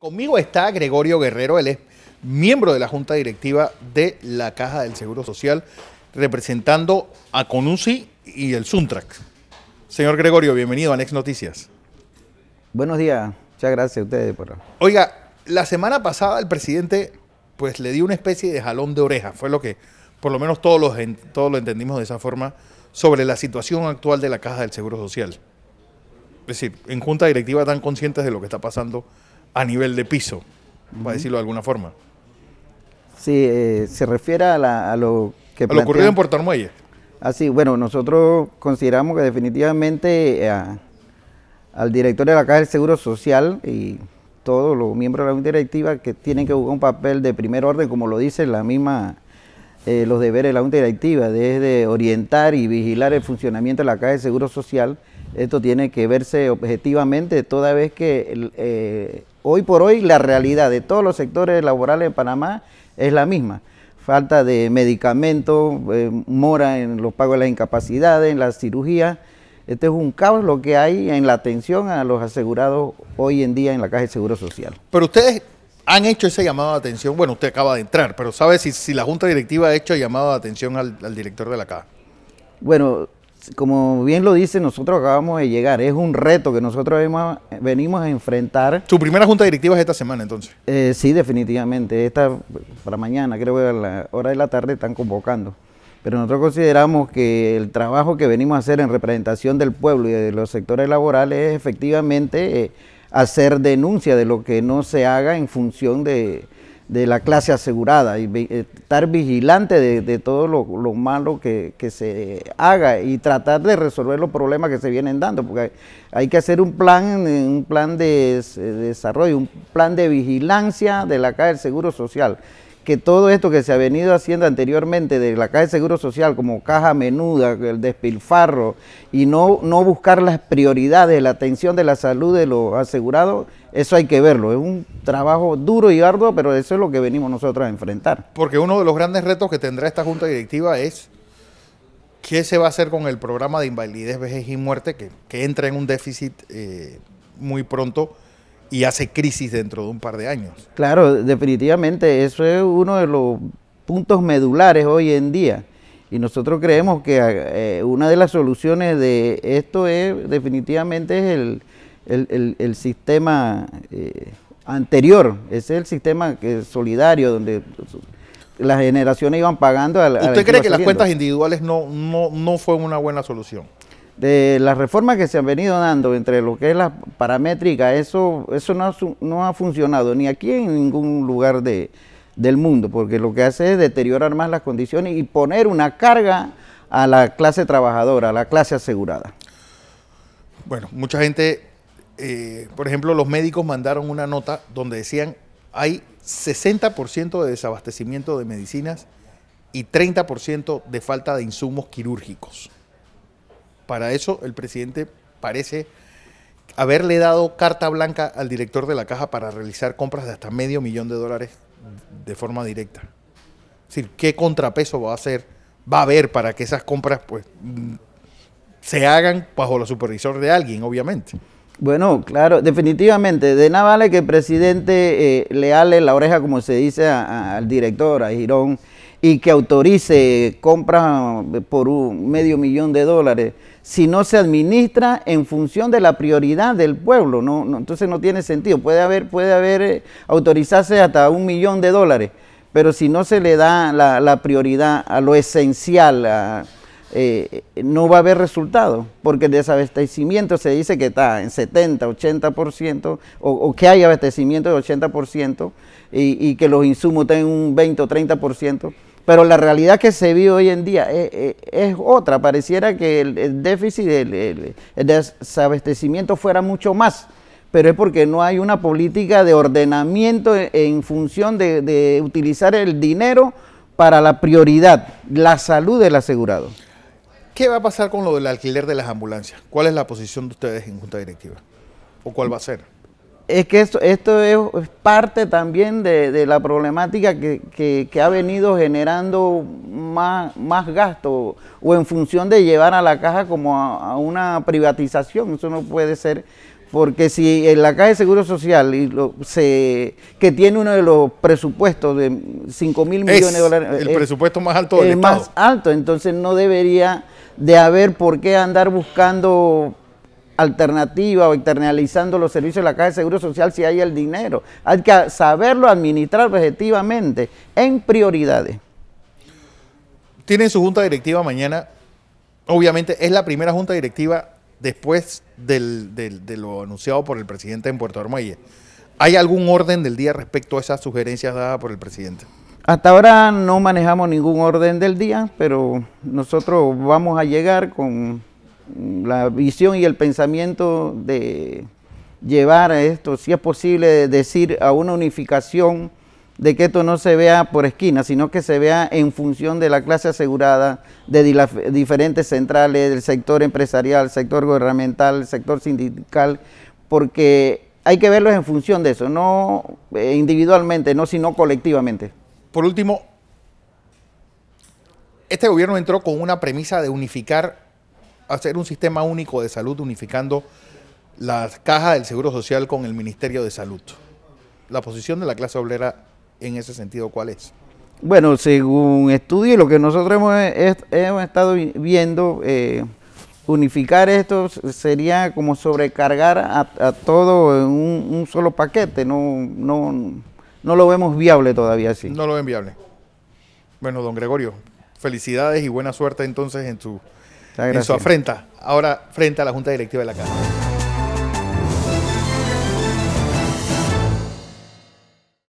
Conmigo está Gregorio Guerrero, él es miembro de la Junta Directiva de la Caja del Seguro Social, representando a Conusi y el Suntrax. Señor Gregorio, bienvenido a Next Noticias. Buenos días, muchas gracias a ustedes. Por... Oiga, la semana pasada el presidente pues le dio una especie de jalón de oreja, fue lo que por lo menos todos, todos lo entendimos de esa forma, sobre la situación actual de la Caja del Seguro Social. Es decir, en Junta Directiva están conscientes de lo que está pasando a nivel de piso, para decirlo de alguna forma. Sí, eh, se refiere a, lo que... A lo ocurrido en Puerto Armuelles. Así, ah, bueno, nosotros consideramos que definitivamente eh, al director de la Caja del Seguro Social y todos los miembros de la directiva que tienen que jugar un papel de primer orden, como lo dice la misma, eh, los deberes de la Junta Directiva, desde orientar y vigilar el funcionamiento de la Caja de Seguro Social esto tiene que verse objetivamente toda vez que eh, hoy por hoy la realidad de todos los sectores laborales en Panamá es la misma. Falta de medicamentos, eh, mora en los pagos de las incapacidades, en las cirugías. Este es un caos lo que hay en la atención a los asegurados hoy en día en la Caja de Seguro Social. Pero ustedes han hecho ese llamado de atención. Bueno, usted acaba de entrar, pero ¿sabe si, la Junta Directiva ha hecho llamado de atención al director de la Caja? Bueno, como bien lo dice, nosotros acabamos de llegar. Es un reto que nosotros venimos a enfrentar. ¿Su primera junta directiva es esta semana entonces? Eh, sí, definitivamente. Esta para mañana, creo que a la hora de la tarde están convocando. Pero nosotros consideramos que el trabajo que venimos a hacer en representación del pueblo y de los sectores laborales es efectivamente eh, hacer denuncia de lo que no se haga en función de de la clase asegurada y eh, estar vigilante de, todo lo, malo que, se haga y tratar de resolver los problemas que se vienen dando, porque hay, que hacer un plan, eh, un plan de, eh, desarrollo, un plan de vigilancia de la Caja del Seguro Social que todo esto que se ha venido haciendo anteriormente de la Caja de Seguro Social como caja menuda, el despilfarro y no, no buscar las prioridades, la atención de la salud de los asegurados, eso hay que verlo. Es un trabajo duro y arduo, pero eso es lo que venimos nosotros a enfrentar. Porque uno de los grandes retos que tendrá esta Junta Directiva es qué se va a hacer con el programa de invalidez, vejez y muerte que, entra en un déficit eh, muy pronto y hace crisis dentro de un par de años. Claro, definitivamente, eso es uno de los puntos medulares hoy en día. Y nosotros creemos que eh, una de las soluciones de esto es definitivamente es el, sistema eh, anterior, ese es el sistema que, solidario donde las generaciones iban pagando. A, ¿Usted cree que, las cuentas individuales no, no, no fue una buena solución? de las reformas que se han venido dando entre lo que es la paramétrica, eso, eso no, ha, funcionado ni aquí en ningún lugar del mundo, porque lo que hace es deteriorar más las condiciones y poner una carga a la clase trabajadora, a la clase asegurada. Bueno, mucha gente, eh, por ejemplo, los médicos mandaron una nota donde decían hay 60% de desabastecimiento de medicinas y 30% de falta de insumos quirúrgicos. Para eso el presidente parece haberle dado carta blanca al director de la caja para realizar compras de hasta medio millón de dólares de forma directa. Es decir, ¿qué contrapeso va a hacer? Va a haber para que esas compras pues mm, se hagan bajo la supervisor de alguien, obviamente. Bueno, claro, definitivamente. De nada vale que el presidente eh, le ale la oreja, como se dice, al director, a Girón, y que autorice compras eh, por un medio millón de dólares, si no se administra en función de la prioridad del pueblo. No, entonces no tiene sentido. Puede haber, puede haber eh, autorizarse hasta un millón de dólares, pero si no se le da la, la prioridad a lo esencial, a eh, no va a haber resultado, porque el desabastecimiento se dice que está en 70, 80%, o, o que hay abastecimiento de 80%, y, y que los insumos en un 20 o 30%, pero la realidad que se vive hoy en día eh, eh, es, otra, pareciera que el, déficit, del desabastecimiento fuera mucho más, pero es porque no hay una política de ordenamiento e, en, función de utilizar el dinero para la prioridad, la salud del asegurado. ¿Qué va a pasar con lo del alquiler de las ambulancias? ¿Cuál es la posición de ustedes en junta directiva? ¿O cuál va a ser? Es que esto, es parte también de, la problemática que, ha venido generando más, más gasto o en función de llevar a la caja como a una privatización. Eso no puede ser porque si en la Caja de Seguro Social, se, que tiene uno de los presupuestos de 5 mil millones de dólares. El presupuesto más alto del el más alto, entonces no debería de haber por qué andar buscando alternativa o externalizando los servicios de la Caja de Seguro Social si hay el dinero. Hay que saberlo administrar objetivamente en prioridades. Tienen su junta directiva mañana. Obviamente es la primera junta directiva después de lo anunciado por el presidente en Puerto Armuelle. ¿Hay algún orden del día respecto a esas sugerencias dadas por el presidente? Hasta ahora no manejamos ningún orden del día, pero nosotros vamos a llegar con la visión y el pensamiento de llevar a esto, si es posible, decir a una unificación de que esto no se vea por esquina, sino que se vea en función de la clase asegurada, de las diferentes centrales, del sector empresarial, sector gubernamental, sector sindical, porque hay que verlos en función de eso, no eh, individualmente, no sino colectivamente. Por último, este gobierno entró con una premisa de unificar, hacer un sistema único de salud unificando las cajas del Seguro Social con el Ministerio de Salud. La posición de la clase obrera en ese sentido cuál es? Bueno, según y lo que nosotros hemos, estado viendo, eh, unificar esto sería como sobrecargar a, todo en un, solo paquete. No, no, no lo vemos viable todavía así. No lo ven viable. Bueno, don Gregorio, felicidades y buena suerte entonces en su, en su afrenta. Ahora, frente a la Junta Directiva de la Cámara.